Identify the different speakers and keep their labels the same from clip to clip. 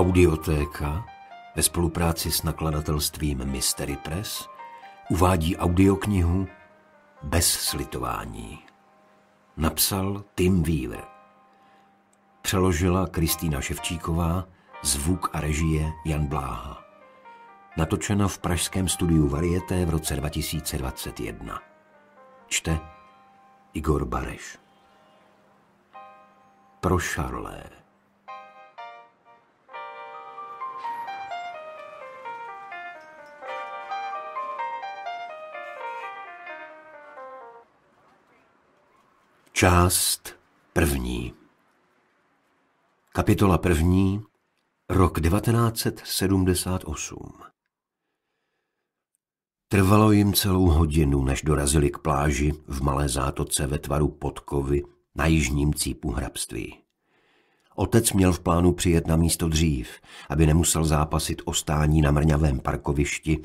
Speaker 1: Audiotéka ve spolupráci s nakladatelstvím Mystery Press uvádí audioknihu Bez slitování. Napsal Tim Weaver. Přeložila Kristýna Ševčíková, zvuk a režie Jan Bláha. Natočena v pražském studiu Varieté v roce 2021. Čte Igor Bareš. Pro Charlotte. Část první Kapitola první Rok 1978 Trvalo jim celou hodinu, než dorazili k pláži v malé zátoce ve tvaru podkovy na jižním cípu hrabství. Otec měl v plánu přijet na místo dřív, aby nemusel zápasit o stání na mrňavém parkovišti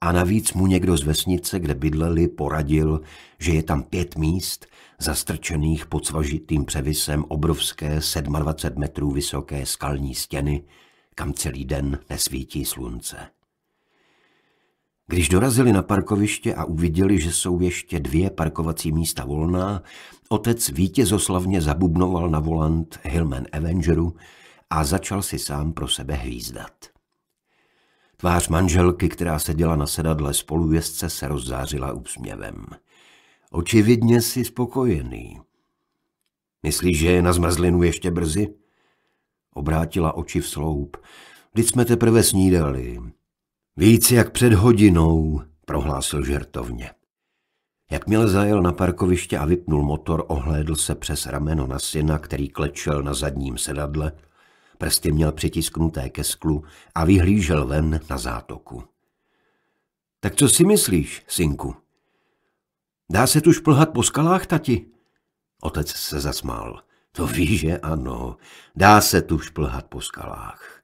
Speaker 1: a navíc mu někdo z vesnice, kde bydleli, poradil, že je tam pět míst, zastrčených pod svažitým převisem obrovské 27 metrů vysoké skalní stěny, kam celý den nesvítí slunce. Když dorazili na parkoviště a uviděli, že jsou ještě dvě parkovací místa volná, otec vítězoslavně zabubnoval na volant Hillman Avengeru a začal si sám pro sebe hvízdat. Tvář manželky, která seděla na sedadle spolujezdce, se rozzářila úsměvem. Očividně si spokojený. Myslíš, že je na zmrzlinu ještě brzy? Obrátila oči v sloup. Vždyť jsme teprve snídali. Víc jak před hodinou, prohlásil žertovně. Jakmile zajel na parkoviště a vypnul motor, ohlédl se přes rameno na syna, který klečel na zadním sedadle, prsty měl přitisknuté ke sklu a vyhlížel ven na zátoku. Tak co si myslíš, synku? Dá se tu šplhat po skalách, tati? Otec se zasmál. To víš, že ano. Dá se tu šplhat po skalách.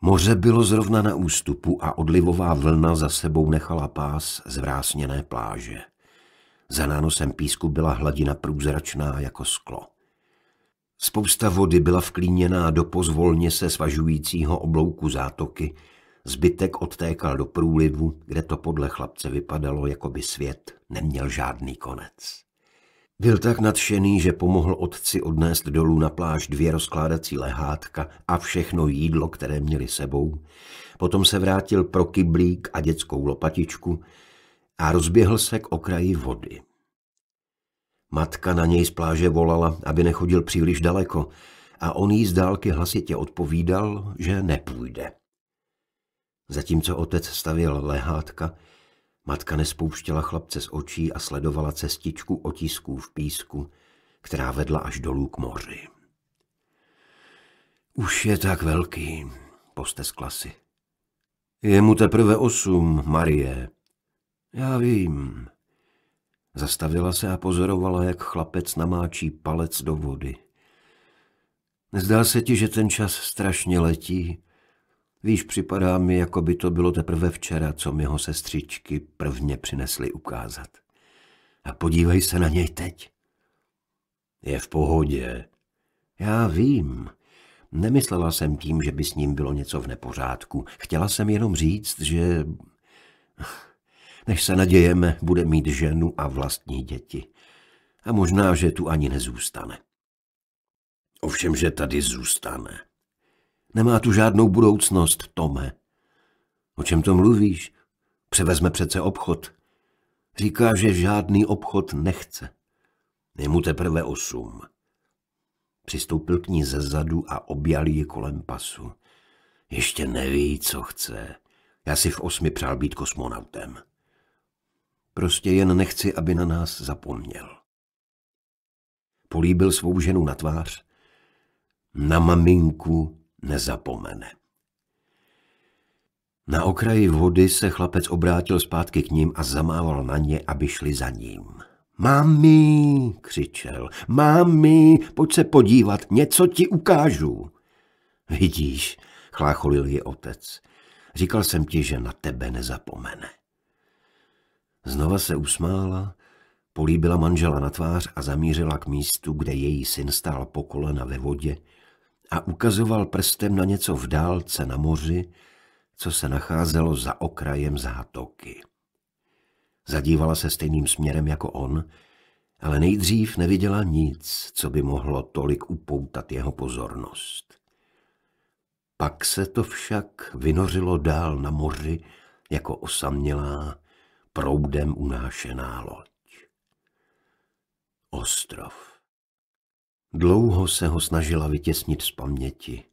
Speaker 1: Moře bylo zrovna na ústupu a odlivová vlna za sebou nechala pás zvrásněné pláže. Za nánosem písku byla hladina průzračná jako sklo. Spousta vody byla vklíněná do pozvolně se svažujícího oblouku zátoky, zbytek odtékal do průlivu, kde to podle chlapce vypadalo, jako by svět neměl žádný konec. Byl tak nadšený, že pomohl otci odnést dolů na pláž dvě rozkládací lehátka a všechno jídlo, které měli sebou. Potom se vrátil pro kyblík a dětskou lopatičku a rozběhl se k okraji vody. Matka na něj z pláže volala, aby nechodil příliš daleko, a on jí z dálky hlasitě odpovídal, že nepůjde. Zatímco otec stavěl lehátka, Matka nespouštěla chlapce z očí a sledovala cestičku otisků v písku, která vedla až dolů k moři. Už je tak velký, posteskla si. Je mu teprve osm, Marie. Já vím. Zastavila se a pozorovala, jak chlapec namáčí palec do vody. Zdá se ti, že ten čas strašně letí? Víš, připadá mi, jako by to bylo teprve včera, co mi ho sestřičky prvně přinesly ukázat. A podívej se na něj teď. Je v pohodě. Já vím. Nemyslela jsem tím, že by s ním bylo něco v nepořádku. Chtěla jsem jenom říct, že... Než se nadějeme, bude mít ženu a vlastní děti. A možná, že tu ani nezůstane. Ovšem, že tady zůstane. Nemá tu žádnou budoucnost, Tome. O čem to mluvíš? Převezme přece obchod. Říká, že žádný obchod nechce. Je mu teprve osm. Přistoupil k ní ze zadu a objal ji kolem pasu. Ještě neví, co chce. Já si v osmi přál být kosmonautem. Prostě jen nechci, aby na nás zapomněl. Políbil svou ženu na tvář, na maminku nezapomene. Na okraji vody se chlapec obrátil zpátky k ním a zamával na ně, aby šli za ním. Mami, křičel, mami, pojď se podívat, něco ti ukážu. Vidíš, chlácholil je otec, říkal jsem ti, že na tebe nezapomene. Znova se usmála, políbila manžela na tvář a zamířila k místu, kde její syn stál po kolena ve vodě, a ukazoval prstem na něco v dálce na moři, co se nacházelo za okrajem zátoky. Zadívala se stejným směrem jako on, ale nejdřív neviděla nic, co by mohlo tolik upoutat jeho pozornost. Pak se to však vynořilo dál na moři jako osamělá, proudem unášená loď. Ostrov. Dlouho se ho snažila vytěsnit z paměti.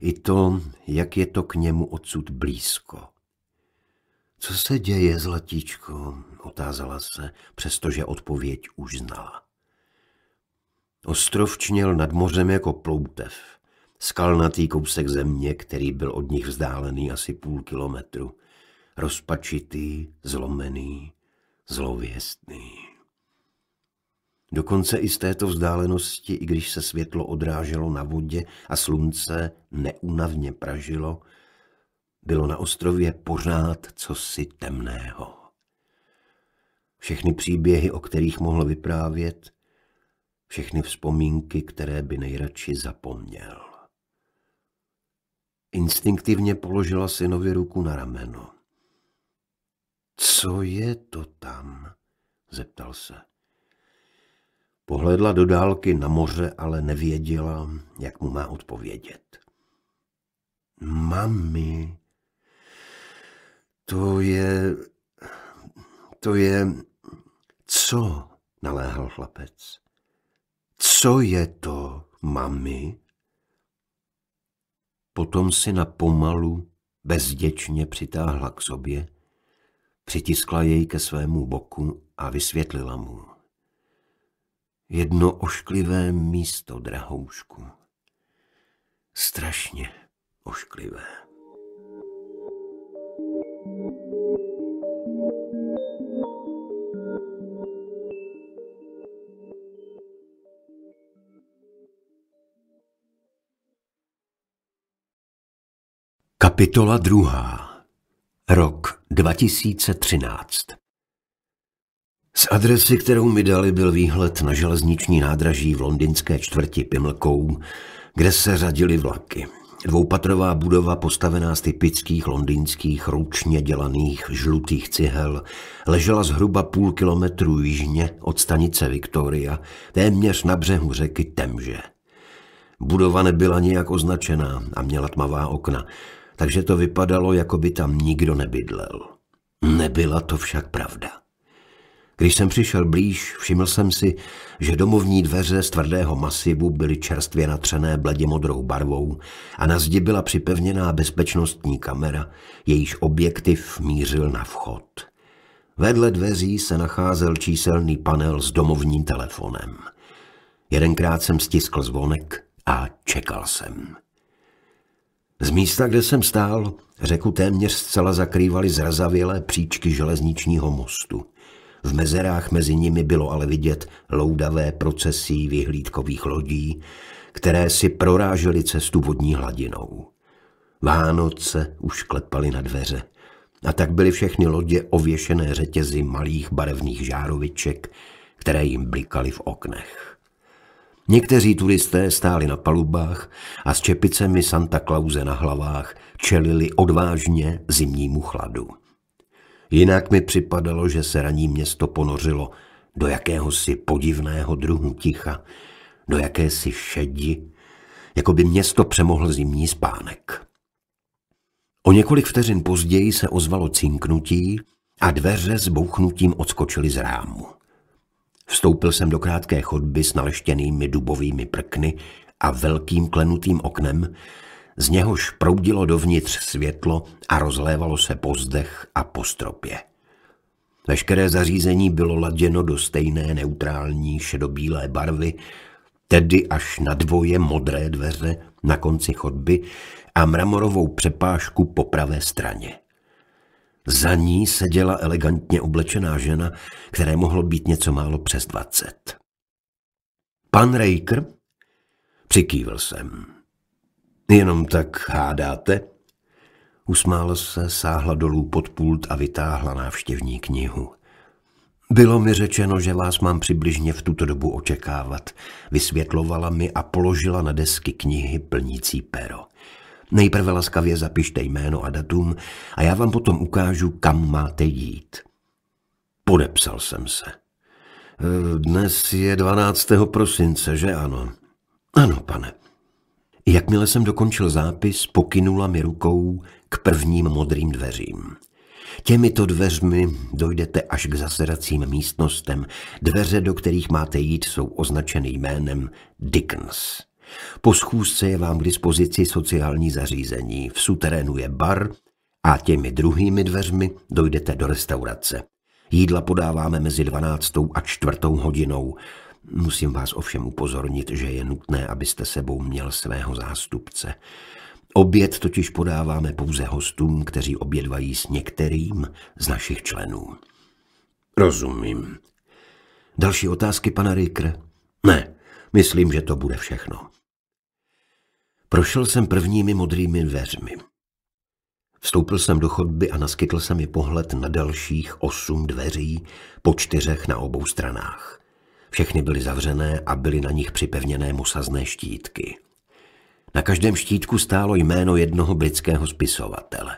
Speaker 1: I to, jak je to k němu odsud blízko. Co se děje, zlatíčko? Otázala se, přestože odpověď už znala. Ostrov čněl nad mořem jako ploutev. Skalnatý kousek země, který byl od nich vzdálený asi půl kilometru. Rozpačitý, zlomený, zlověstný. Dokonce i z této vzdálenosti, i když se světlo odráželo na vodě a slunce neúnavně pražilo, bylo na ostrově pořád cosi temného. Všechny příběhy, o kterých mohl vyprávět, všechny vzpomínky, které by nejradši zapomněl. Instinktivně položila synovi ruku na rameno. Co je to tam? zeptal se. Pohledla do dálky na moře, ale nevěděla, jak mu má odpovědět. Mami, to je... To je... Co? Naléhal chlapec. Co je to, mami? Potom si na pomalu, bezděčně přitáhla k sobě, přitiskla jej ke svému boku a vysvětlila mu. Jedno ošklivé místo, drahoušku. Strašně ošklivé. Kapitola druhá. Rok 2013 z adresy, kterou mi dali, byl výhled na železniční nádraží v londýnské čtvrti Pimlkou, kde se řadily vlaky. Dvoupatrová budova postavená z typických londýnských ručně dělaných žlutých cihel ležela zhruba půl kilometru jižně od stanice Victoria, téměř na břehu řeky Temže. Budova nebyla nijak označená a měla tmavá okna, takže to vypadalo, jako by tam nikdo nebydlel. Nebyla to však pravda. Když jsem přišel blíž, všiml jsem si, že domovní dveře z tvrdého masivu byly čerstvě natřené bledě modrou barvou a na zdi byla připevněná bezpečnostní kamera, jejíž objektiv mířil na vchod. Vedle dveří se nacházel číselný panel s domovním telefonem. Jedenkrát jsem stiskl zvonek a čekal jsem. Z místa, kde jsem stál, řeku téměř zcela zakrývaly zrazavělé příčky železničního mostu – v mezerách mezi nimi bylo ale vidět loudavé procesí vyhlídkových lodí, které si prorážely cestu vodní hladinou. Vánoce už klepaly na dveře a tak byly všechny lodě ověšené řetězy malých barevných žároviček, které jim blikaly v oknech. Někteří turisté stáli na palubách a s čepicemi Santa Clause na hlavách čelili odvážně zimnímu chladu. Jinak mi připadalo, že se raní město ponořilo do jakéhosi podivného druhu ticha, do jakési šedi, jako by město přemohl zimní spánek. O několik vteřin později se ozvalo cinknutí a dveře s bouchnutím odskočily z rámu. Vstoupil jsem do krátké chodby s naleštěnými dubovými prkny a velkým klenutým oknem, z něhož proudilo dovnitř světlo a rozlévalo se po zdech a po stropě. Veškeré zařízení bylo laděno do stejné neutrální šedobílé barvy, tedy až na dvoje modré dveře na konci chodby a mramorovou přepážku po pravé straně. Za ní seděla elegantně oblečená žena, které mohlo být něco málo přes dvacet. Pan Rejkr? Přikývil jsem. Jenom tak hádáte? Usmála se, sáhla dolů pod pult a vytáhla návštěvní knihu. Bylo mi řečeno, že vás mám přibližně v tuto dobu očekávat. Vysvětlovala mi a položila na desky knihy plnící pero. Nejprve laskavě zapište jméno a datum a já vám potom ukážu, kam máte jít. Podepsal jsem se. E, dnes je 12. prosince, že ano? Ano, pane. Jakmile jsem dokončil zápis, pokynula mi rukou k prvním modrým dveřím. Těmito dveřmi dojdete až k zasedacím místnostem. Dveře, do kterých máte jít, jsou označeny jménem Dickens. Po schůzce je vám k dispozici sociální zařízení. V suterénu je bar a těmi druhými dveřmi dojdete do restaurace. Jídla podáváme mezi 12. a 4. hodinou. Musím vás ovšem upozornit, že je nutné, abyste sebou měl svého zástupce. Oběd totiž podáváme pouze hostům, kteří obědvají s některým z našich členů. Rozumím. Další otázky, pana Rikr? Ne, myslím, že to bude všechno. Prošel jsem prvními modrými dveřmi. Vstoupil jsem do chodby a naskytl se mi pohled na dalších osm dveří, po čtyřech na obou stranách. Všechny byly zavřené a byly na nich připevněné musazné štítky. Na každém štítku stálo jméno jednoho britského spisovatele.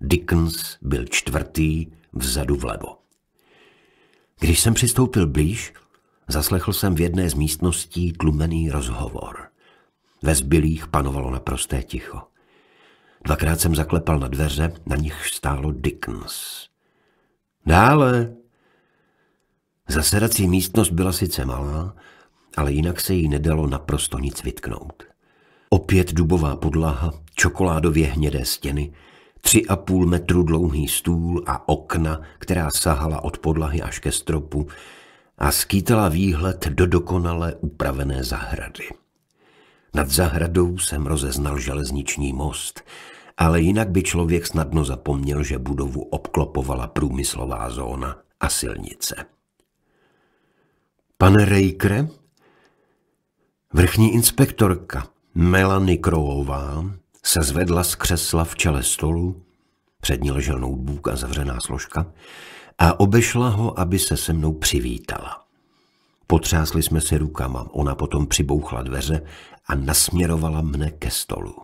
Speaker 1: Dickens byl čtvrtý vzadu vlevo. Když jsem přistoupil blíž, zaslechl jsem v jedné z místností tlumený rozhovor. Ve zbylých panovalo naprosté ticho. Dvakrát jsem zaklepal na dveře, na nich stálo Dickens. Dále, Zasedací místnost byla sice malá, ale jinak se jí nedalo naprosto nic vytknout. Opět dubová podlaha, čokoládově hnědé stěny, tři a půl metru dlouhý stůl a okna, která sahala od podlahy až ke stropu a skýtala výhled do dokonale upravené zahrady. Nad zahradou jsem rozeznal železniční most, ale jinak by člověk snadno zapomněl, že budovu obklopovala průmyslová zóna a silnice. Pane Rejkre? Vrchní inspektorka Melanie Krowová se zvedla z křesla v čele stolu, před ní ležel notebook a zavřená složka, a obešla ho, aby se se mnou přivítala. Potřásli jsme si rukama, ona potom přibouchla dveře a nasměrovala mne ke stolu.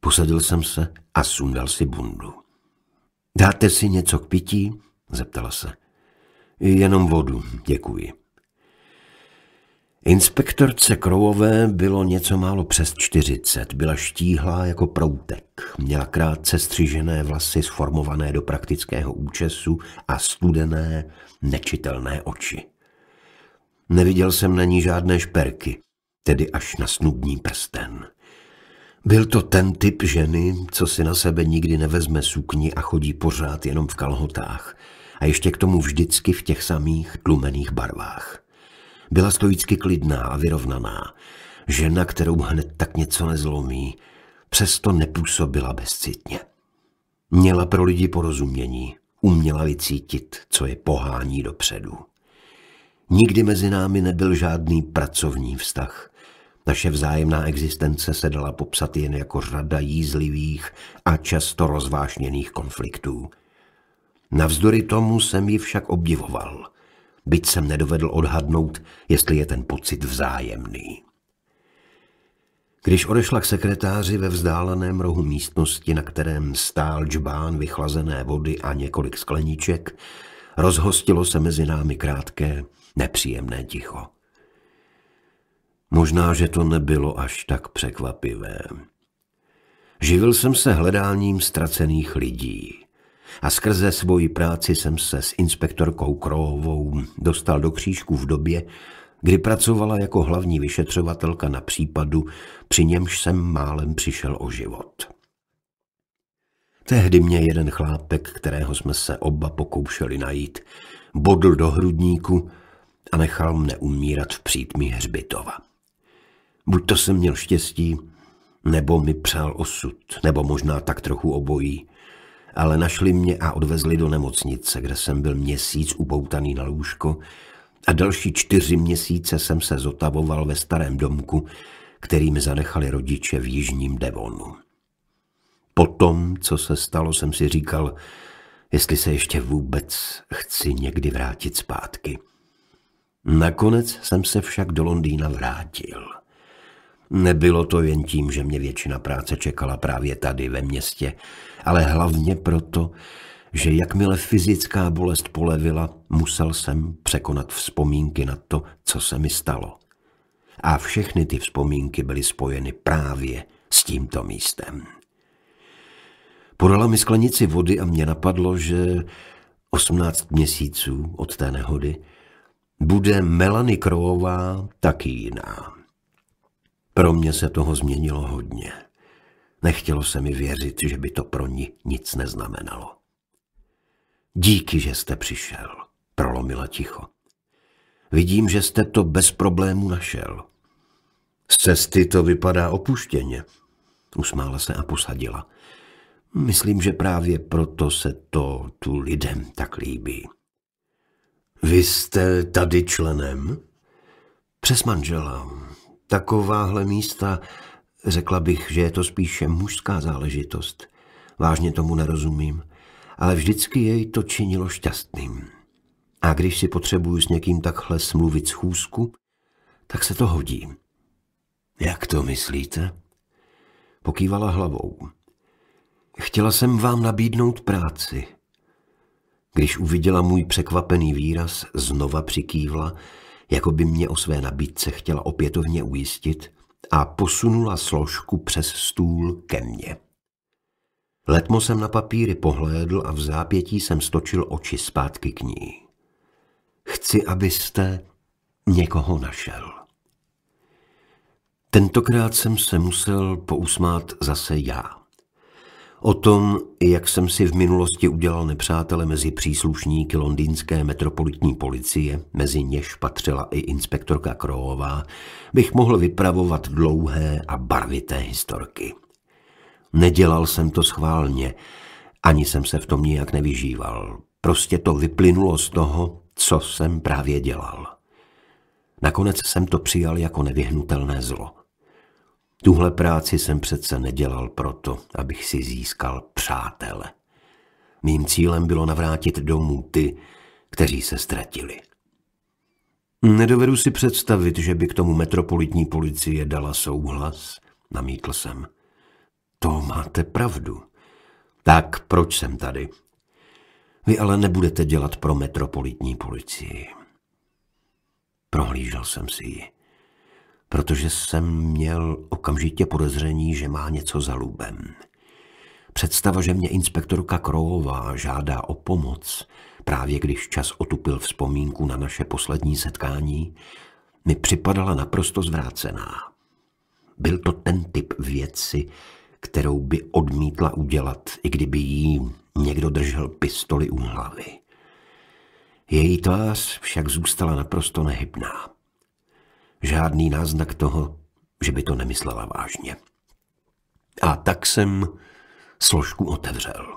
Speaker 1: Posadil jsem se a sundal si bundu. Dáte si něco k pití? zeptala se. Jenom vodu, děkuji. Inspektorce Krovové bylo něco málo přes 40, byla štíhlá jako proutek, měla krátce střižené vlasy sformované do praktického účesu a studené, nečitelné oči. Neviděl jsem na ní žádné šperky, tedy až na snubní prsten. Byl to ten typ ženy, co si na sebe nikdy nevezme sukni a chodí pořád jenom v kalhotách a ještě k tomu vždycky v těch samých tlumených barvách. Byla stoicky klidná a vyrovnaná. Žena, kterou hned tak něco nezlomí, přesto nepůsobila bezcitně. Měla pro lidi porozumění, uměla vycítit, co je pohání dopředu. Nikdy mezi námi nebyl žádný pracovní vztah. Naše vzájemná existence se dala popsat jen jako řada jízlivých a často rozvášněných konfliktů. Navzdory tomu jsem ji však obdivoval byť jsem nedovedl odhadnout, jestli je ten pocit vzájemný. Když odešla k sekretáři ve vzdáleném rohu místnosti, na kterém stál džbán vychlazené vody a několik skleniček, rozhostilo se mezi námi krátké, nepříjemné ticho. Možná, že to nebylo až tak překvapivé. Živil jsem se hledáním ztracených lidí a skrze svoji práci jsem se s inspektorkou Krohovou dostal do křížku v době, kdy pracovala jako hlavní vyšetřovatelka na případu, při němž jsem málem přišel o život. Tehdy mě jeden chlápek, kterého jsme se oba pokoušeli najít, bodl do hrudníku a nechal mne umírat v přítmí hřbitova. Buď to jsem měl štěstí, nebo mi přál osud, nebo možná tak trochu obojí ale našli mě a odvezli do nemocnice, kde jsem byl měsíc upoutaný na lůžko a další čtyři měsíce jsem se zotavoval ve starém domku, který mi zanechali rodiče v jižním Devonu. Po tom, co se stalo, jsem si říkal, jestli se ještě vůbec chci někdy vrátit zpátky. Nakonec jsem se však do Londýna vrátil. Nebylo to jen tím, že mě většina práce čekala právě tady ve městě, ale hlavně proto, že jakmile fyzická bolest polevila, musel jsem překonat vzpomínky na to, co se mi stalo. A všechny ty vzpomínky byly spojeny právě s tímto místem. Podala mi sklenici vody a mě napadlo, že 18 měsíců od té nehody bude Melanie Krovová taky jiná. Pro mě se toho změnilo hodně. Nechtělo se mi věřit, že by to pro ní nic neznamenalo. Díky, že jste přišel, prolomila ticho. Vidím, že jste to bez problému našel. Z cesty to vypadá opuštěně, usmála se a posadila. Myslím, že právě proto se to tu lidem tak líbí. Vy jste tady členem? Přes manžela. Takováhle místa Řekla bych, že je to spíše mužská záležitost. Vážně tomu nerozumím, ale vždycky jej to činilo šťastným. A když si potřebuju s někým takhle smluvit schůzku, tak se to hodí. Jak to myslíte? Pokývala hlavou. Chtěla jsem vám nabídnout práci. Když uviděla můj překvapený výraz, znova přikývla, jako by mě o své nabídce chtěla opětovně ujistit a posunula složku přes stůl ke mně. Letmo jsem na papíry pohlédl a v zápětí jsem stočil oči zpátky k ní. Chci, abyste někoho našel. Tentokrát jsem se musel pousmát zase já. O tom, jak jsem si v minulosti udělal nepřátele mezi příslušníky londýnské metropolitní policie, mezi něž patřila i inspektorka Krohová, bych mohl vypravovat dlouhé a barvité historky. Nedělal jsem to schválně, ani jsem se v tom nijak nevyžíval. Prostě to vyplynulo z toho, co jsem právě dělal. Nakonec jsem to přijal jako nevyhnutelné zlo. Tuhle práci jsem přece nedělal proto, abych si získal přátele. Mým cílem bylo navrátit domů ty, kteří se ztratili. Nedovedu si představit, že by k tomu metropolitní policie dala souhlas, namítl jsem. To máte pravdu. Tak proč jsem tady? Vy ale nebudete dělat pro metropolitní policii. Prohlížel jsem si ji protože jsem měl okamžitě podezření, že má něco za lubem. Představa, že mě inspektorka Krojová žádá o pomoc, právě když čas otupil vzpomínku na naše poslední setkání, mi připadala naprosto zvrácená. Byl to ten typ věci, kterou by odmítla udělat, i kdyby jí někdo držel pistoli u hlavy. Její tvář však zůstala naprosto nehybná žádný náznak toho, že by to nemyslela vážně. A tak jsem složku otevřel.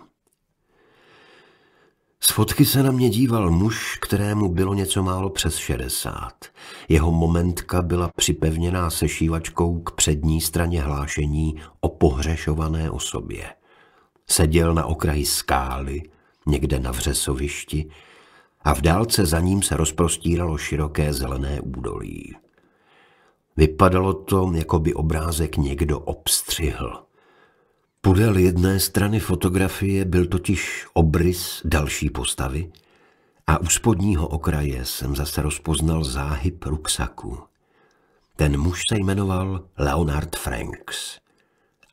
Speaker 1: Z fotky se na mě díval muž, kterému bylo něco málo přes 60. Jeho momentka byla připevněná sešívačkou k přední straně hlášení o pohřešované osobě. Seděl na okraji skály, někde na vřesovišti, a v dálce za ním se rozprostíralo široké zelené údolí. Vypadalo to, jako by obrázek někdo obstřihl. Podél jedné strany fotografie byl totiž obrys další postavy a u spodního okraje jsem zase rozpoznal záhyb ruksaku. Ten muž se jmenoval Leonard Franks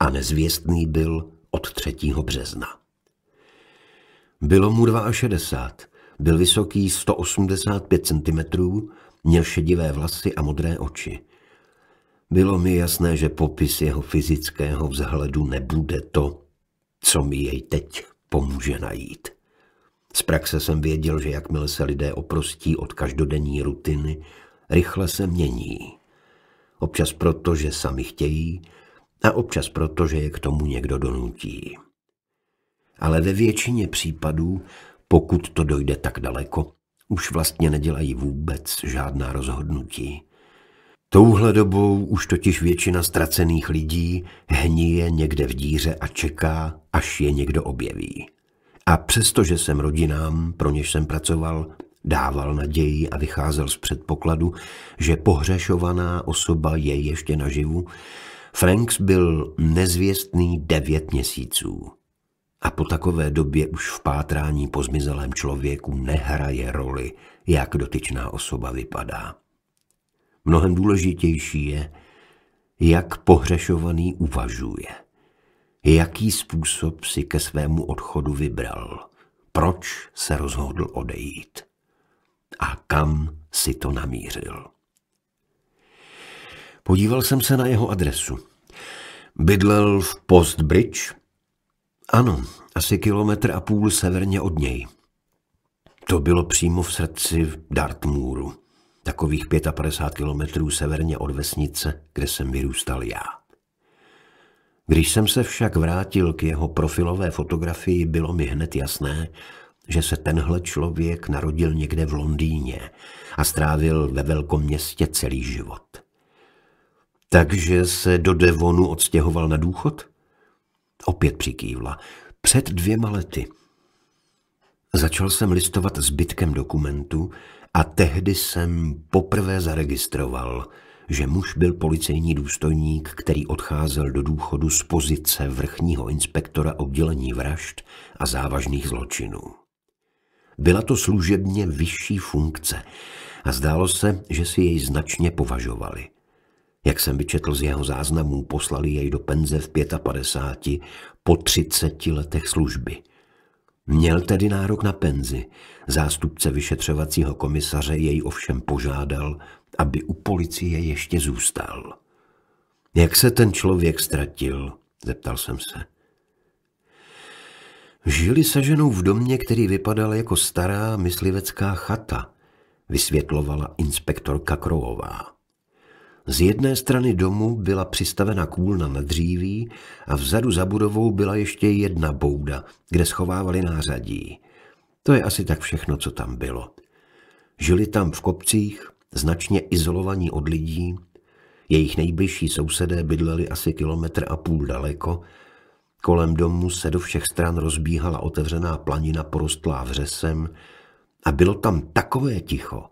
Speaker 1: a nezvěstný byl od 3. března. Bylo mu 62, byl vysoký 185 cm, měl šedivé vlasy a modré oči. Bylo mi jasné, že popis jeho fyzického vzhledu nebude to, co mi jej teď pomůže najít. Z praxe jsem věděl, že jakmile se lidé oprostí od každodenní rutiny, rychle se mění. Občas proto, že sami chtějí, a občas proto, že je k tomu někdo donutí. Ale ve většině případů, pokud to dojde tak daleko, už vlastně nedělají vůbec žádná rozhodnutí. Touhle dobou už totiž většina ztracených lidí hníje někde v díře a čeká, až je někdo objeví. A přestože jsem rodinám, pro něž jsem pracoval, dával naději a vycházel z předpokladu, že pohřešovaná osoba je ještě naživu, Franks byl nezvěstný devět měsíců. A po takové době už v pátrání po zmizelém člověku nehraje roli, jak dotyčná osoba vypadá. Mnohem důležitější je, jak pohřešovaný uvažuje, jaký způsob si ke svému odchodu vybral, proč se rozhodl odejít a kam si to namířil. Podíval jsem se na jeho adresu. Bydlel v Postbridge? Ano, asi kilometr a půl severně od něj. To bylo přímo v srdci Dartmooru takových 55 kilometrů severně od vesnice, kde jsem vyrůstal já. Když jsem se však vrátil k jeho profilové fotografii, bylo mi hned jasné, že se tenhle člověk narodil někde v Londýně a strávil ve velkom městě celý život. Takže se do Devonu odstěhoval na důchod? Opět přikývla. Před dvěma lety. Začal jsem listovat zbytkem dokumentu, a tehdy jsem poprvé zaregistroval, že muž byl policejní důstojník, který odcházel do důchodu z pozice vrchního inspektora oddělení vražd a závažných zločinů. Byla to služebně vyšší funkce a zdálo se, že si jej značně považovali. Jak jsem vyčetl z jeho záznamů, poslali jej do penze v 55 po 30 letech služby – Měl tedy nárok na penzi. Zástupce vyšetřovacího komisaře jej ovšem požádal, aby u policie ještě zůstal. Jak se ten člověk ztratil? zeptal jsem se. Žili se ženou v domě, který vypadal jako stará myslivecká chata, vysvětlovala inspektorka Krovová. Z jedné strany domu byla přistavena kůlna na dříví a vzadu za budovou byla ještě jedna bouda, kde schovávali nářadí. To je asi tak všechno, co tam bylo. Žili tam v kopcích, značně izolovaní od lidí, jejich nejbližší sousedé bydleli asi kilometr a půl daleko, kolem domu se do všech stran rozbíhala otevřená planina porostlá vřesem a bylo tam takové ticho,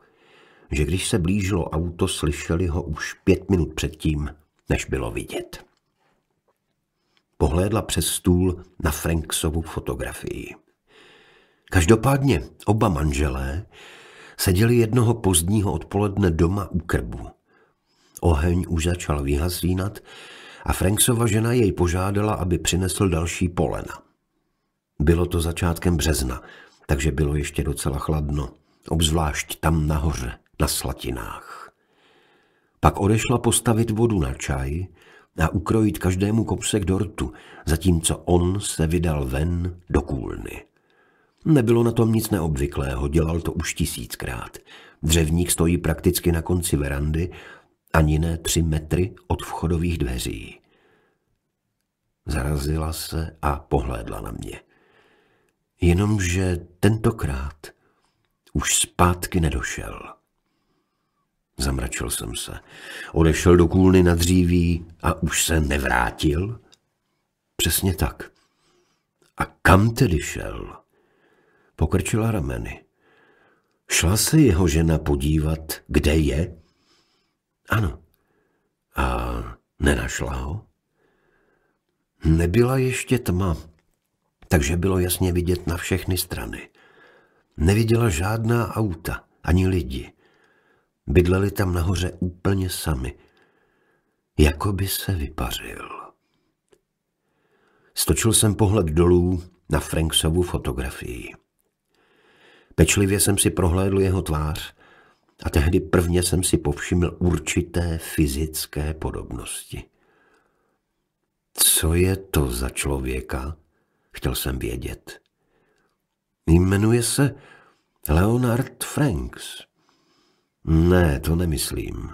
Speaker 1: že když se blížilo auto, slyšeli ho už pět minut předtím, než bylo vidět. Pohlédla přes stůl na Franksovu fotografii. Každopádně oba manželé seděli jednoho pozdního odpoledne doma u krbu. Oheň už začal vyhasínat a Franksova žena jej požádala, aby přinesl další polena. Bylo to začátkem března, takže bylo ještě docela chladno, obzvlášť tam nahoře na slatinách. Pak odešla postavit vodu na čaj a ukrojit každému kopsek dortu, zatímco on se vydal ven do kůlny. Nebylo na tom nic neobvyklého, dělal to už tisíckrát. Dřevník stojí prakticky na konci verandy, ani ne tři metry od vchodových dveří. Zarazila se a pohlédla na mě. Jenomže tentokrát už zpátky nedošel. Zamračil jsem se. Odešel do kůlny na dříví a už se nevrátil? Přesně tak. A kam tedy šel? Pokrčila rameny. Šla se jeho žena podívat, kde je? Ano. A nenašla ho? Nebyla ještě tma, takže bylo jasně vidět na všechny strany. Neviděla žádná auta, ani lidi. Bydleli tam nahoře úplně sami. Jako by se vypařil. Stočil jsem pohled dolů na Franksovu fotografii. Pečlivě jsem si prohlédl jeho tvář a tehdy prvně jsem si povšiml určité fyzické podobnosti. Co je to za člověka? Chtěl jsem vědět. Jmenuje se Leonard Franks. Ne, to nemyslím.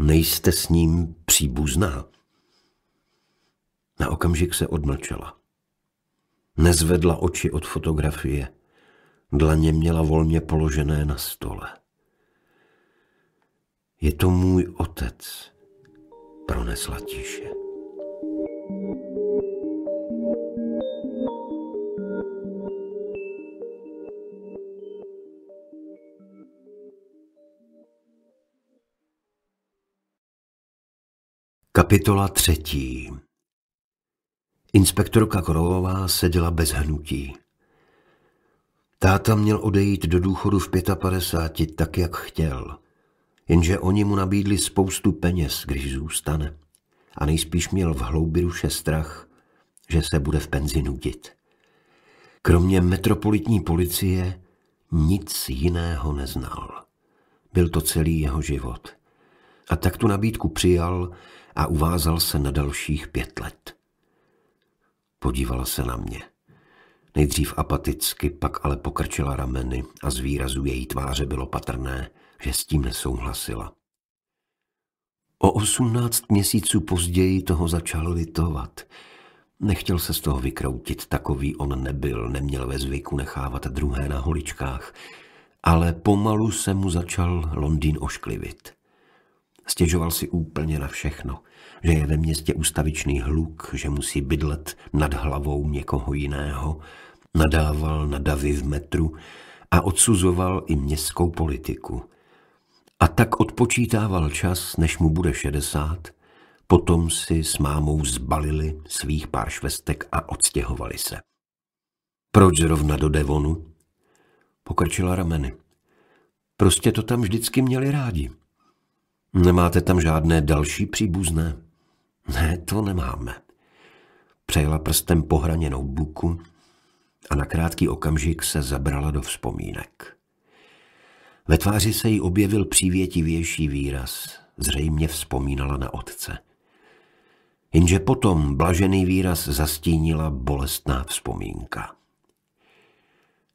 Speaker 1: Nejste s ním příbuzná? Na okamžik se odmlčela. Nezvedla oči od fotografie. Dlaně měla volně položené na stole. Je to můj otec, pronesla tiše. thank you Kapitola třetí Inspektorka Korolová seděla bez hnutí. Táta měl odejít do důchodu v 55 tak, jak chtěl. Jenže oni mu nabídli spoustu peněz, když zůstane. A nejspíš měl v hloubi duše strach, že se bude v penzi nudit. Kromě metropolitní policie nic jiného neznal. Byl to celý jeho život. A tak tu nabídku přijal, a uvázal se na dalších pět let. Podívala se na mě. Nejdřív apaticky, pak ale pokrčila rameny a z výrazu její tváře bylo patrné, že s tím nesouhlasila. O osmnáct měsíců později toho začal litovat. Nechtěl se z toho vykroutit, takový on nebyl, neměl ve zvyku nechávat druhé na holičkách, ale pomalu se mu začal Londýn ošklivit. Stěžoval si úplně na všechno že je ve městě ustavičný hluk, že musí bydlet nad hlavou někoho jiného, nadával na davy v metru a odsuzoval i městskou politiku. A tak odpočítával čas, než mu bude šedesát, potom si s mámou zbalili svých pár švestek a odstěhovali se. Proč zrovna do Devonu? Pokrčila rameny. Prostě to tam vždycky měli rádi. Nemáte tam žádné další příbuzné? Ne, to nemáme. Přejela prstem po hraně notebooku a na krátký okamžik se zabrala do vzpomínek. Ve tváři se jí objevil přívětivější výraz. Zřejmě vzpomínala na otce. Jenže potom blažený výraz zastínila bolestná vzpomínka.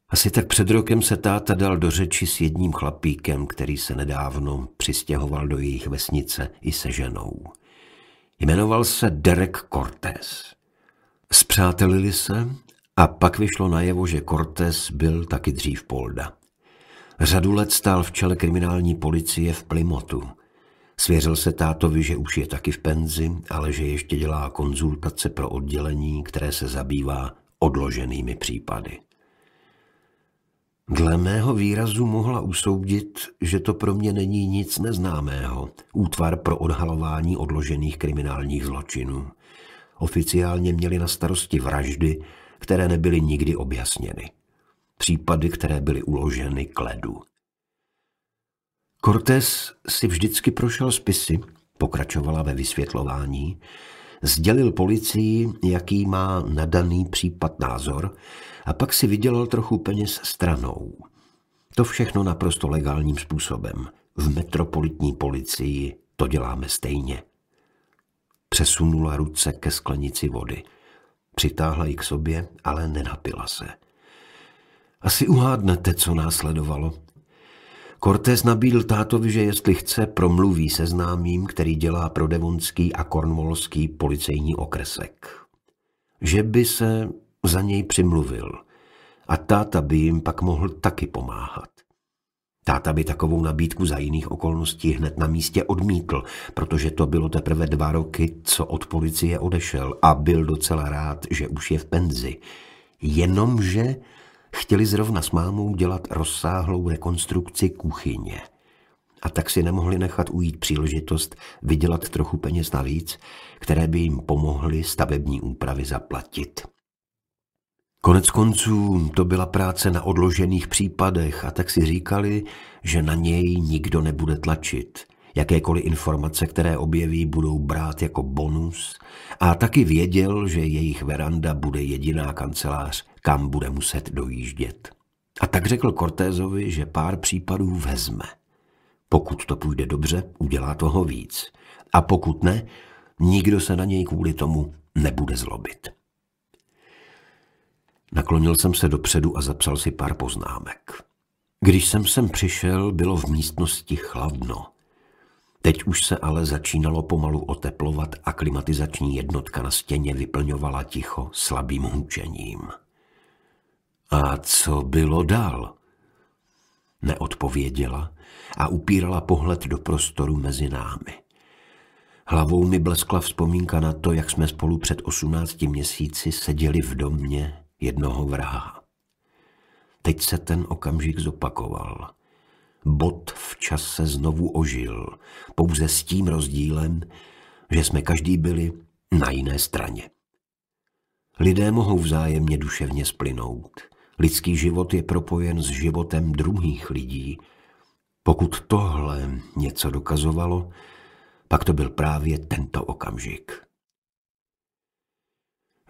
Speaker 1: Asi tak před rokem se táta dal do řeči s jedním chlapíkem, který se nedávno přistěhoval do jejich vesnice i se ženou. Jmenoval se Derek Cortés. Spřátelili se a pak vyšlo najevo, že Cortés byl taky dřív Polda. Řadu let stál v čele kriminální policie v Plymotu. Svěřil se tátovi, že už je taky v penzi, ale že ještě dělá konzultace pro oddělení, které se zabývá odloženými případy. Dle mého výrazu mohla usoudit, že to pro mě není nic neznámého. Útvar pro odhalování odložených kriminálních zločinů. Oficiálně měli na starosti vraždy, které nebyly nikdy objasněny. Případy, které byly uloženy k ledu. Cortés si vždycky prošel spisy, pokračovala ve vysvětlování, sdělil policii, jaký má nadaný případ názor, a pak si vydělal trochu peněz stranou. To všechno naprosto legálním způsobem. V metropolitní policii to děláme stejně. Přesunula ruce ke sklenici vody. Přitáhla ji k sobě, ale nenapila se. Asi uhádnete, co následovalo. Cortés nabídl tátovi, že jestli chce, promluví se známým, který dělá pro devonský a kornvolský policejní okresek. Že by se za něj přimluvil. A táta by jim pak mohl taky pomáhat. Táta by takovou nabídku za jiných okolností hned na místě odmítl, protože to bylo teprve dva roky, co od policie odešel a byl docela rád, že už je v penzi. Jenomže chtěli zrovna s mámou dělat rozsáhlou rekonstrukci kuchyně. A tak si nemohli nechat ujít příležitost vydělat trochu peněz navíc, které by jim pomohly stavební úpravy zaplatit. Konec konců to byla práce na odložených případech a tak si říkali, že na něj nikdo nebude tlačit. Jakékoliv informace, které objeví, budou brát jako bonus a taky věděl, že jejich veranda bude jediná kancelář, kam bude muset dojíždět. A tak řekl Cortézovi, že pár případů vezme. Pokud to půjde dobře, udělá toho víc. A pokud ne, nikdo se na něj kvůli tomu nebude zlobit. Naklonil jsem se dopředu a zapsal si pár poznámek. Když jsem sem přišel, bylo v místnosti chladno. Teď už se ale začínalo pomalu oteplovat a klimatizační jednotka na stěně vyplňovala ticho slabým hůčením. A co bylo dál? Neodpověděla a upírala pohled do prostoru mezi námi. Hlavou mi bleskla vzpomínka na to, jak jsme spolu před 18 měsíci seděli v domě jednoho vraha. Teď se ten okamžik zopakoval. Bot v čase znovu ožil, pouze s tím rozdílem, že jsme každý byli na jiné straně. Lidé mohou vzájemně duševně splynout. Lidský život je propojen s životem druhých lidí. Pokud tohle něco dokazovalo, pak to byl právě tento okamžik.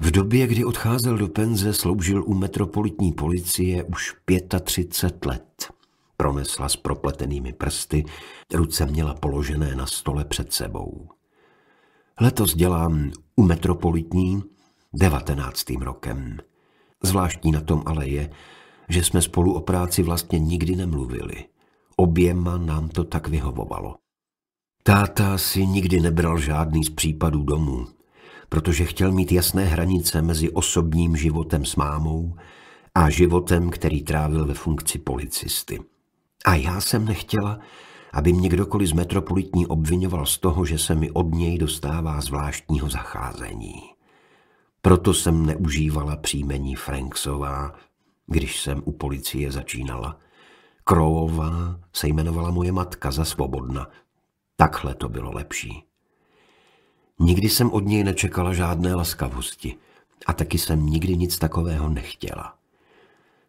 Speaker 1: V době, kdy odcházel do penze, sloužil u metropolitní policie už 35 let. Pronesla s propletenými prsty, ruce měla položené na stole před sebou. Letos dělám u metropolitní 19. rokem. Zvláštní na tom ale je, že jsme spolu o práci vlastně nikdy nemluvili. Oběma nám to tak vyhovovalo. Táta si nikdy nebral žádný z případů domů protože chtěl mít jasné hranice mezi osobním životem s mámou a životem, který trávil ve funkci policisty. A já jsem nechtěla, aby mě kdokoliv z metropolitní obvinoval z toho, že se mi od něj dostává zvláštního zacházení. Proto jsem neužívala příjmení Franksová, když jsem u policie začínala. Krovová, se jmenovala moje matka za svobodna. Takhle to bylo lepší. Nikdy jsem od něj nečekala žádné laskavosti a taky jsem nikdy nic takového nechtěla.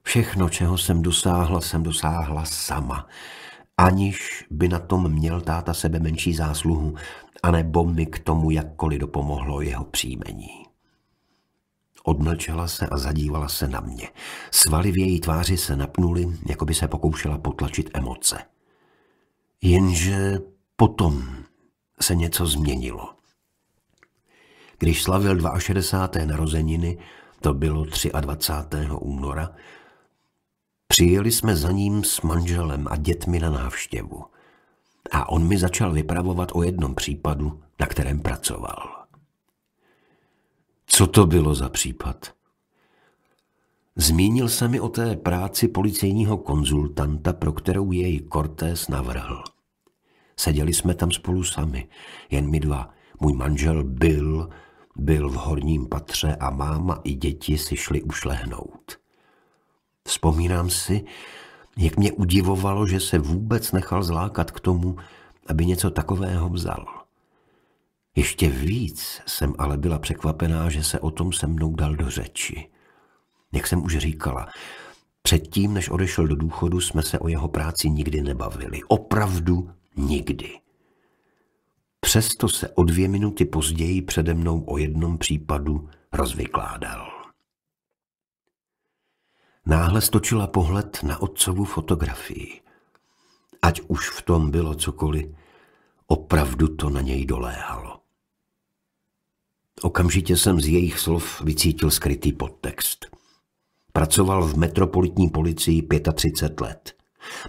Speaker 1: Všechno, čeho jsem dosáhla, jsem dosáhla sama, aniž by na tom měl táta sebe menší zásluhu, anebo mi k tomu jakkoliv dopomohlo jeho příjmení. Odmlčela se a zadívala se na mě. Svaly v její tváři se napnuly, jako by se pokoušela potlačit emoce. Jenže potom se něco změnilo. Když slavil 62. narozeniny, to bylo 23. února, přijeli jsme za ním s manželem a dětmi na návštěvu. A on mi začal vypravovat o jednom případu, na kterém pracoval. Co to bylo za případ? Zmínil se mi o té práci policejního konzultanta, pro kterou jej Cortés navrhl. Seděli jsme tam spolu sami, jen my dva. Můj manžel byl byl v horním patře a máma i děti si šli už lehnout. Vzpomínám si, jak mě udivovalo, že se vůbec nechal zlákat k tomu, aby něco takového vzal. Ještě víc jsem ale byla překvapená, že se o tom se mnou dal do řeči. Jak jsem už říkala, předtím, než odešel do důchodu, jsme se o jeho práci nikdy nebavili. Opravdu nikdy. Přesto se o dvě minuty později přede mnou o jednom případu rozvykládal. Náhle stočila pohled na otcovu fotografii. Ať už v tom bylo cokoliv, opravdu to na něj doléhalo. Okamžitě jsem z jejich slov vycítil skrytý podtext. Pracoval v metropolitní policii 35 let.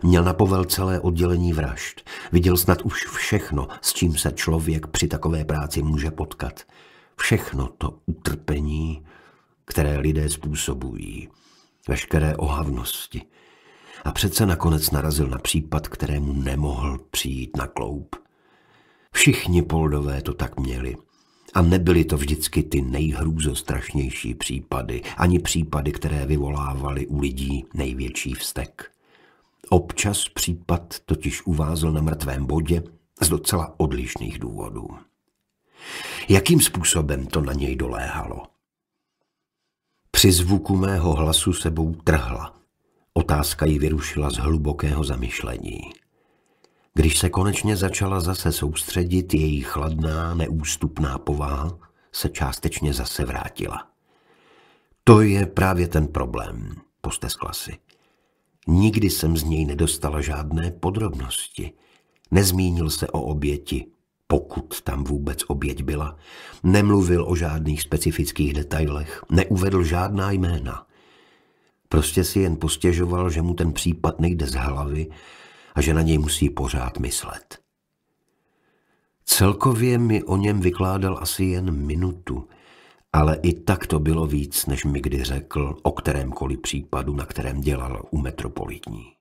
Speaker 1: Měl na povel celé oddělení vražd. Viděl snad už všechno, s čím se člověk při takové práci může potkat. Všechno to utrpení, které lidé způsobují. Veškeré ohavnosti. A přece nakonec narazil na případ, kterému nemohl přijít na kloup. Všichni poldové to tak měli. A nebyly to vždycky ty nejhrůzostrašnější případy, ani případy, které vyvolávaly u lidí největší vztek. Občas případ totiž uvázl na mrtvém bodě z docela odlišných důvodů. Jakým způsobem to na něj doléhalo? Při zvuku mého hlasu sebou trhla. Otázka ji vyrušila z hlubokého zamyšlení. Když se konečně začala zase soustředit, její chladná, neústupná povaha se částečně zase vrátila. To je právě ten problém, posteskla si. Nikdy jsem z něj nedostala žádné podrobnosti. Nezmínil se o oběti, pokud tam vůbec oběť byla. Nemluvil o žádných specifických detailech, neuvedl žádná jména. Prostě si jen postěžoval, že mu ten případ nejde z hlavy a že na něj musí pořád myslet. Celkově mi o něm vykládal asi jen minutu – ale i tak to bylo víc, než mi kdy řekl o kterémkoliv případu, na kterém dělal u metropolitní.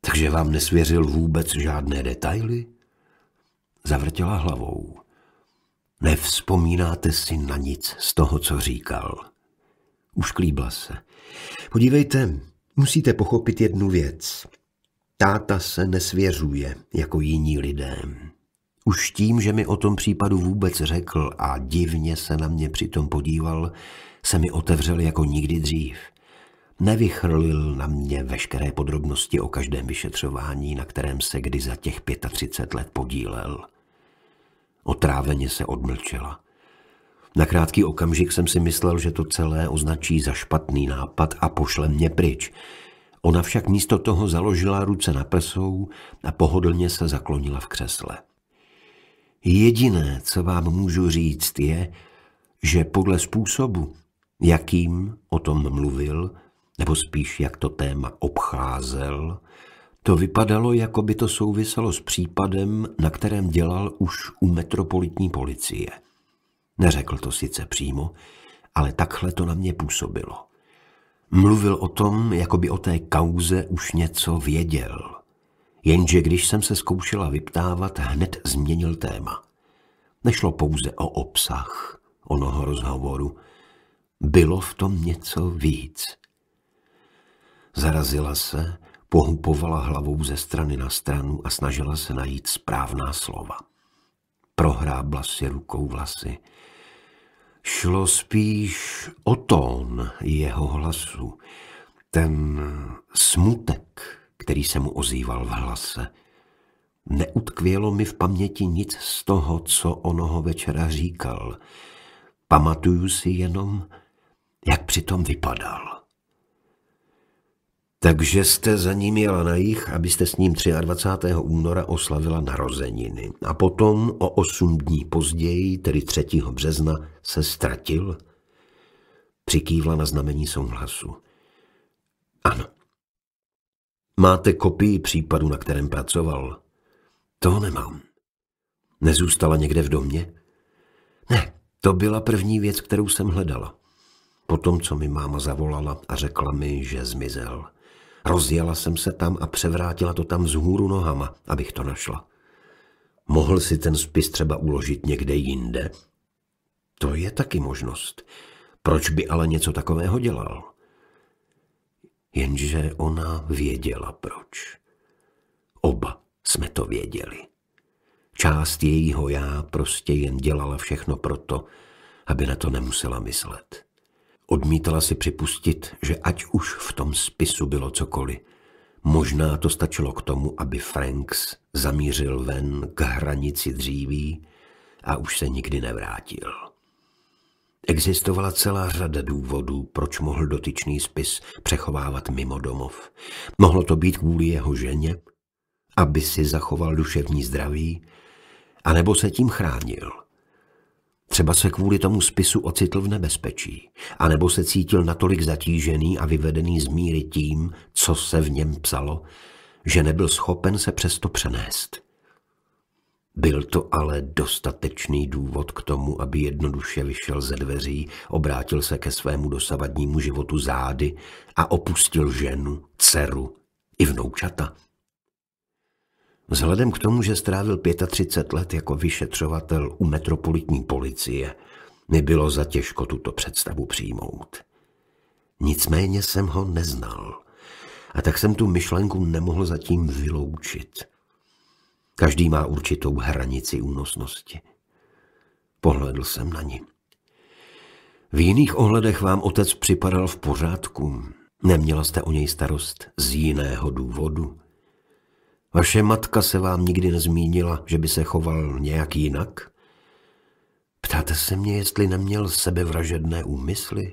Speaker 1: Takže vám nesvěřil vůbec žádné detaily? Zavrtěla hlavou. Nevzpomínáte si na nic z toho, co říkal. Už klíbla se. Podívejte, musíte pochopit jednu věc. Táta se nesvěřuje jako jiní lidé. Už tím, že mi o tom případu vůbec řekl a divně se na mě přitom podíval, se mi otevřel jako nikdy dřív. Nevychrlil na mě veškeré podrobnosti o každém vyšetřování, na kterém se kdy za těch 35 let podílel. Otráveně se odmlčela. Na krátký okamžik jsem si myslel, že to celé označí za špatný nápad a pošle mě pryč. Ona však místo toho založila ruce na prsou a pohodlně se zaklonila v křesle. Jediné, co vám můžu říct, je, že podle způsobu, jakým o tom mluvil, nebo spíš jak to téma obcházel, to vypadalo, jako by to souviselo s případem, na kterém dělal už u metropolitní policie. Neřekl to sice přímo, ale takhle to na mě působilo. Mluvil o tom, jako by o té kauze už něco věděl. Jenže když jsem se zkoušela vyptávat, hned změnil téma. Nešlo pouze o obsah onoho rozhovoru. Bylo v tom něco víc. Zarazila se, pohupovala hlavou ze strany na stranu a snažila se najít správná slova. Prohrábla si rukou vlasy. Šlo spíš o tón jeho hlasu, ten smutek, který se mu ozýval v hlase. Neutkvělo mi v paměti nic z toho, co onoho večera říkal. Pamatuju si jenom, jak přitom vypadal. Takže jste za ním jela na jich, abyste s ním 23. února oslavila narozeniny. A potom o osm dní později, tedy 3. března, se ztratil? Přikývla na znamení souhlasu. Ano. Máte kopii případu, na kterém pracoval? To nemám. Nezůstala někde v domě? Ne, to byla první věc, kterou jsem hledala. Potom, co mi máma zavolala a řekla mi, že zmizel. Rozjela jsem se tam a převrátila to tam z hůru nohama, abych to našla. Mohl si ten spis třeba uložit někde jinde? To je taky možnost. Proč by ale něco takového dělal? jenže ona věděla proč. Oba jsme to věděli. Část jejího já prostě jen dělala všechno proto, aby na to nemusela myslet. Odmítala si připustit, že ať už v tom spisu bylo cokoliv, možná to stačilo k tomu, aby Franks zamířil ven k hranici dříví a už se nikdy nevrátil. Existovala celá řada důvodů, proč mohl dotyčný spis přechovávat mimo domov. Mohlo to být kvůli jeho ženě, aby si zachoval duševní zdraví, anebo se tím chránil. Třeba se kvůli tomu spisu ocitl v nebezpečí, anebo se cítil natolik zatížený a vyvedený z míry tím, co se v něm psalo, že nebyl schopen se přesto přenést. Byl to ale dostatečný důvod k tomu, aby jednoduše vyšel ze dveří, obrátil se ke svému dosavadnímu životu zády a opustil ženu, dceru i vnoučata. Vzhledem k tomu, že strávil 35 let jako vyšetřovatel u metropolitní policie, mi bylo za těžko tuto představu přijmout. Nicméně jsem ho neznal a tak jsem tu myšlenku nemohl zatím vyloučit – Každý má určitou hranici únosnosti. Pohledl jsem na ní. V jiných ohledech vám otec připadal v pořádku. Neměla jste o něj starost z jiného důvodu. Vaše matka se vám nikdy nezmínila, že by se choval nějak jinak? Ptáte se mě, jestli neměl sebevražedné úmysly?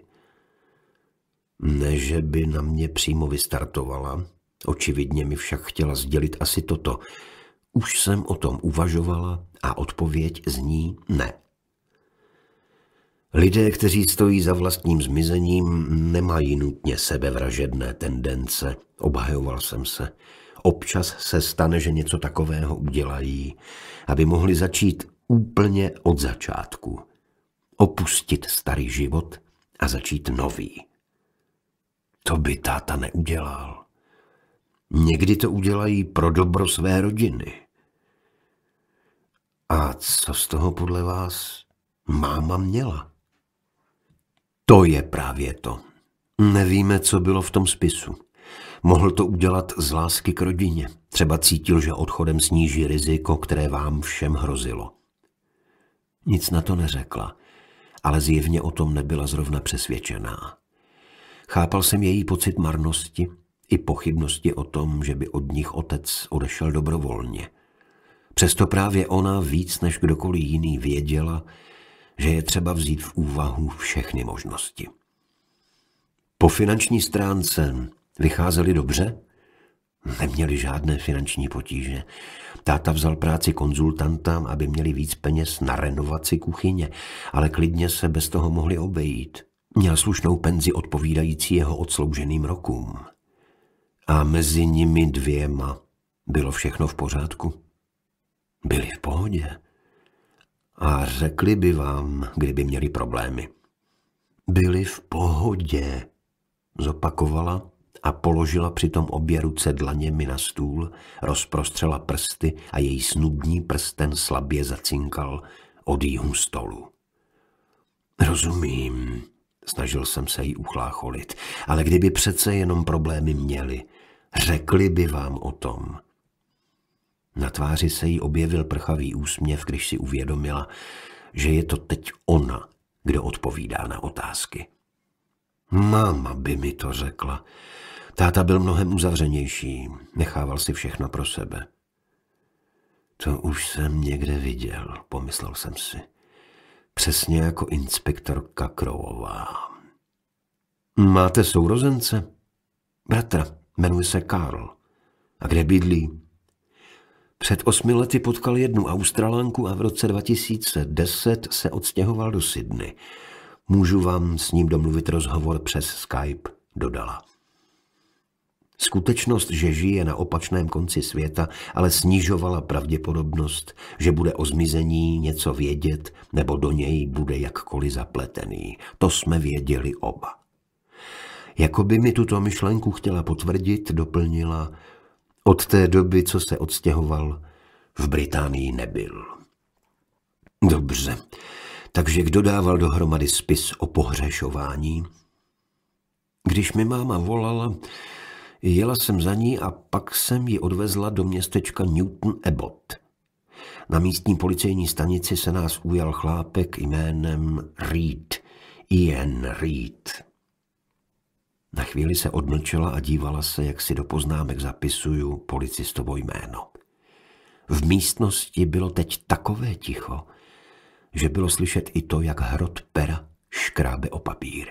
Speaker 1: Ne, že by na mě přímo vystartovala. Očividně mi však chtěla sdělit asi toto – už jsem o tom uvažovala a odpověď zní ne. Lidé, kteří stojí za vlastním zmizením, nemají nutně sebevražedné tendence. Obhajoval jsem se. Občas se stane, že něco takového udělají, aby mohli začít úplně od začátku. Opustit starý život a začít nový. To by táta neudělal. Někdy to udělají pro dobro své rodiny. A co z toho podle vás máma měla? To je právě to. Nevíme, co bylo v tom spisu. Mohl to udělat z lásky k rodině. Třeba cítil, že odchodem sníží riziko, které vám všem hrozilo. Nic na to neřekla, ale zjevně o tom nebyla zrovna přesvědčená. Chápal jsem její pocit marnosti i pochybnosti o tom, že by od nich otec odešel dobrovolně – Přesto právě ona víc než kdokoliv jiný věděla, že je třeba vzít v úvahu všechny možnosti. Po finanční stránce vycházeli dobře? Neměli žádné finanční potíže. Táta vzal práci konzultantám, aby měli víc peněz na renovaci kuchyně, ale klidně se bez toho mohli obejít. Měl slušnou penzi odpovídající jeho odslouženým rokům. A mezi nimi dvěma bylo všechno v pořádku? byli v pohodě. A řekli by vám, kdyby měli problémy. Byli v pohodě, zopakovala a položila přitom obě ruce dlaněmi na stůl, rozprostřela prsty a její snubní prsten slabě zacinkal od jíhu stolu. Rozumím, snažil jsem se jí uchlácholit, ale kdyby přece jenom problémy měli, řekli by vám o tom – na tváři se jí objevil prchavý úsměv, když si uvědomila, že je to teď ona, kdo odpovídá na otázky. Máma by mi to řekla. Táta byl mnohem uzavřenější, nechával si všechno pro sebe. To už jsem někde viděl, pomyslel jsem si. Přesně jako inspektorka Krovová. Máte sourozence? Bratra, jmenuje se Karl. A kde bydlí? Před osmi lety potkal jednu Australanku a v roce 2010 se odstěhoval do Sydney. Můžu vám s ním domluvit rozhovor přes Skype, dodala. Skutečnost, že žije na opačném konci světa, ale snižovala pravděpodobnost, že bude o zmizení něco vědět nebo do něj bude jakkoliv zapletený. To jsme věděli oba. Jakoby mi tuto myšlenku chtěla potvrdit, doplnila – od té doby, co se odstěhoval, v Británii nebyl. Dobře, takže kdo dával dohromady spis o pohřešování? Když mi máma volala, jela jsem za ní a pak jsem ji odvezla do městečka Newton Abbott. Na místní policejní stanici se nás ujal chlápek jménem Reed, Ian Reed. Na chvíli se odmlčela a dívala se, jak si do poznámek zapisuju policistovo jméno. V místnosti bylo teď takové ticho, že bylo slyšet i to, jak hrot pera škrábe o papír.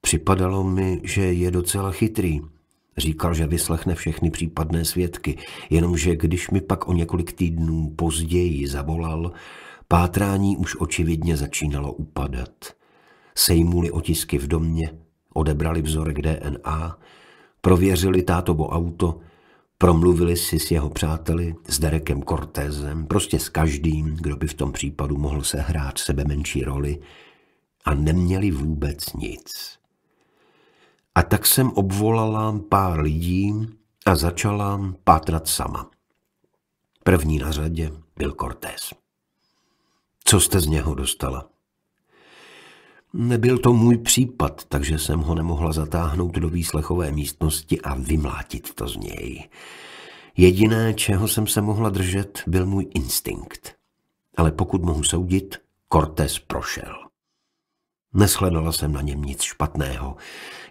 Speaker 1: Připadalo mi, že je docela chytrý. Říkal, že vyslechne všechny případné svědky, jenomže když mi pak o několik týdnů později zavolal, pátrání už očividně začínalo upadat. Sejmuli otisky v domě, Odebrali vzorek DNA, prověřili tátovo auto, promluvili si s jeho přáteli, s Derekem Cortézem, prostě s každým, kdo by v tom případu mohl sehrát sebe menší roli a neměli vůbec nic. A tak jsem obvolala pár lidí a začala pátrat sama. První na řadě byl Cortés. Co jste z něho dostala? Nebyl to můj případ, takže jsem ho nemohla zatáhnout do výslechové místnosti a vymlátit to z něj. Jediné, čeho jsem se mohla držet, byl můj instinkt. Ale pokud mohu soudit, Cortés prošel. Neschledala jsem na něm nic špatného.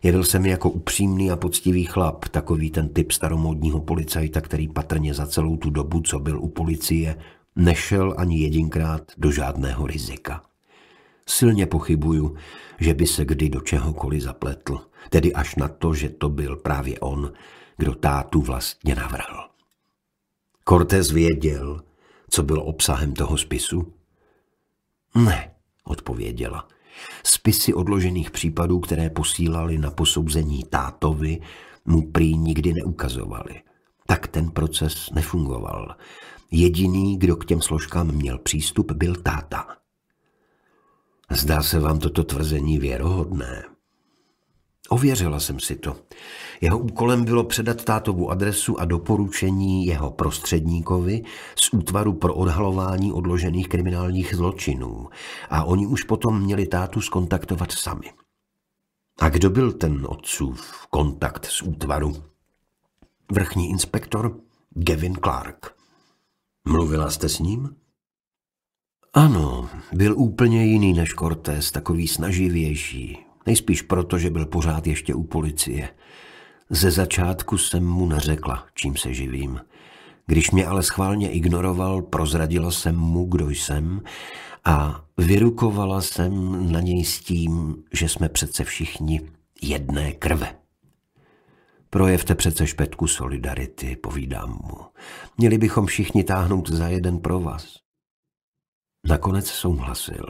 Speaker 1: Jedl jsem jako upřímný a poctivý chlap, takový ten typ staromódního policajta, který patrně za celou tu dobu, co byl u policie, nešel ani jedinkrát do žádného rizika. Silně pochybuju, že by se kdy do čehokoliv zapletl, tedy až na to, že to byl právě on, kdo tátu vlastně navrhl. Cortez věděl, co bylo obsahem toho spisu? Ne, odpověděla. Spisy odložených případů, které posílali na posouzení tátovi, mu prý nikdy neukazovali. Tak ten proces nefungoval. Jediný, kdo k těm složkám měl přístup, byl táta. Zdá se vám toto tvrzení věrohodné? Ověřila jsem si to. Jeho úkolem bylo předat tátovu adresu a doporučení jeho prostředníkovi z útvaru pro odhalování odložených kriminálních zločinů a oni už potom měli tátu skontaktovat sami. A kdo byl ten otcův kontakt z útvaru? Vrchní inspektor Gavin Clark. Mluvila jste s ním? Ano, byl úplně jiný než Cortés, takový snaživější. Nejspíš proto, že byl pořád ještě u policie. Ze začátku jsem mu neřekla, čím se živím. Když mě ale schválně ignoroval, prozradila jsem mu, kdo jsem a vyrukovala jsem na něj s tím, že jsme přece všichni jedné krve. Projevte přece špetku solidarity, povídám mu. Měli bychom všichni táhnout za jeden pro vás. Nakonec souhlasil.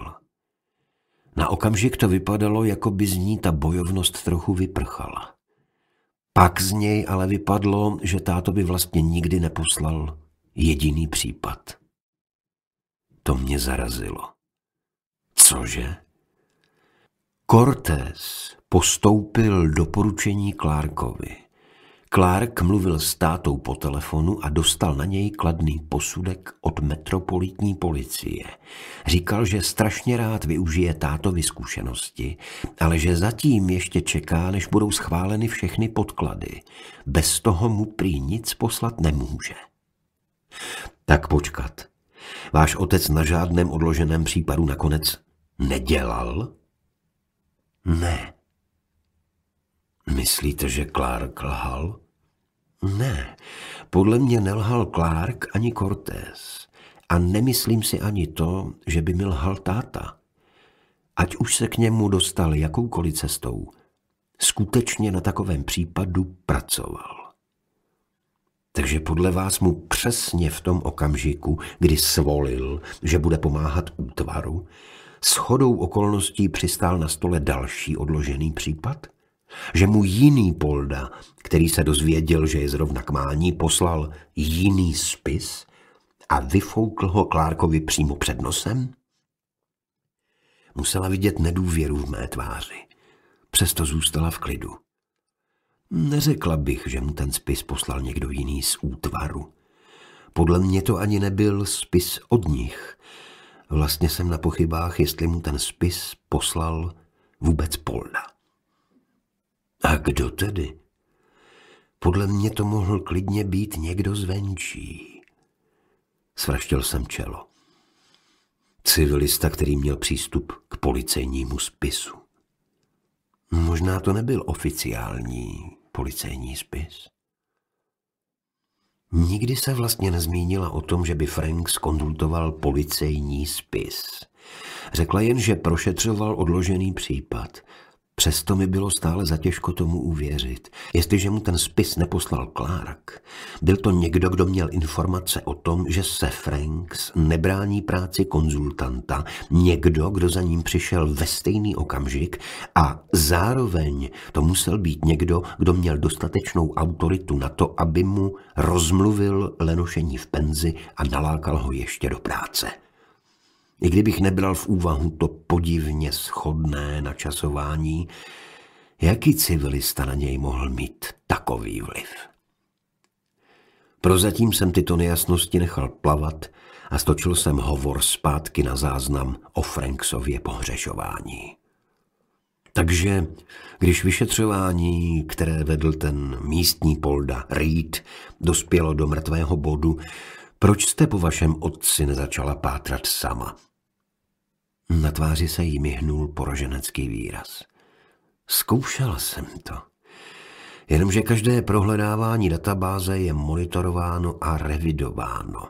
Speaker 1: Na okamžik to vypadalo, jako by z ní ta bojovnost trochu vyprchala. Pak z něj ale vypadlo, že táto by vlastně nikdy neposlal jediný případ. To mě zarazilo. Cože? Cortés postoupil doporučení Klárkovi. Clark mluvil s tátou po telefonu a dostal na něj kladný posudek od metropolitní policie. Říkal, že strašně rád využije táto zkušenosti, ale že zatím ještě čeká, než budou schváleny všechny podklady. Bez toho mu prý nic poslat nemůže. Tak počkat. Váš otec na žádném odloženém případu nakonec nedělal? Ne. Myslíte, že Clark lhal? Ne, podle mě nelhal Clark ani Cortés. A nemyslím si ani to, že by mi lhal táta. Ať už se k němu dostal jakoukoliv cestou, skutečně na takovém případu pracoval. Takže podle vás mu přesně v tom okamžiku, kdy svolil, že bude pomáhat útvaru, s chodou okolností přistál na stole další odložený případ – že mu jiný Polda, který se dozvěděl, že je zrovna k mání, poslal jiný spis a vyfoukl ho Klárkovi přímo před nosem? Musela vidět nedůvěru v mé tváři. Přesto zůstala v klidu. Neřekla bych, že mu ten spis poslal někdo jiný z útvaru. Podle mě to ani nebyl spis od nich. Vlastně jsem na pochybách, jestli mu ten spis poslal vůbec Polda. A kdo tedy? Podle mě to mohl klidně být někdo zvenčí. Svraštil jsem čelo. Civilista, který měl přístup k policejnímu spisu. Možná to nebyl oficiální policejní spis. Nikdy se vlastně nezmínila o tom, že by Frank skonzultoval policejní spis. Řekla jen, že prošetřoval odložený případ Přesto mi bylo stále zatěžko tomu uvěřit. Jestliže mu ten spis neposlal Clark, byl to někdo, kdo měl informace o tom, že se Franks nebrání práci konzultanta, někdo, kdo za ním přišel ve stejný okamžik a zároveň to musel být někdo, kdo měl dostatečnou autoritu na to, aby mu rozmluvil lenošení v penzi a nalákal ho ještě do práce. I kdybych nebral v úvahu to podivně schodné načasování, jaký civilista na něj mohl mít takový vliv? Prozatím jsem tyto nejasnosti nechal plavat a stočil jsem hovor zpátky na záznam o Franksově pohřešování. Takže, když vyšetřování, které vedl ten místní polda Reed, dospělo do mrtvého bodu, proč jste po vašem otci nezačala pátrat sama? Na tváři se jí myhnul poroženecký výraz. Zkoušel jsem to. Jenomže každé prohledávání databáze je monitorováno a revidováno.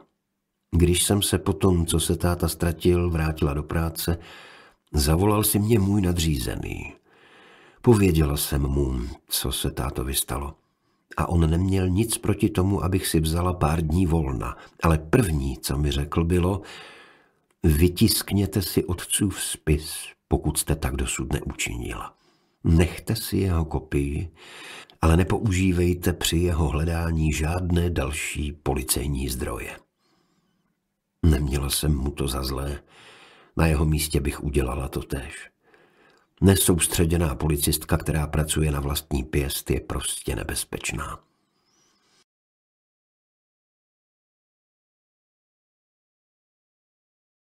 Speaker 1: Když jsem se potom, co se táta ztratil, vrátila do práce, zavolal si mě můj nadřízený. Pověděla jsem mu, co se táto vystalo, A on neměl nic proti tomu, abych si vzala pár dní volna, ale první, co mi řekl, bylo, Vytiskněte si otcův spis, pokud jste tak dosud neučinila. Nechte si jeho kopii, ale nepoužívejte při jeho hledání žádné další policejní zdroje. Neměla jsem mu to za zlé, na jeho místě bych udělala to tež. Nesoustředěná policistka, která pracuje na vlastní pěst, je prostě nebezpečná.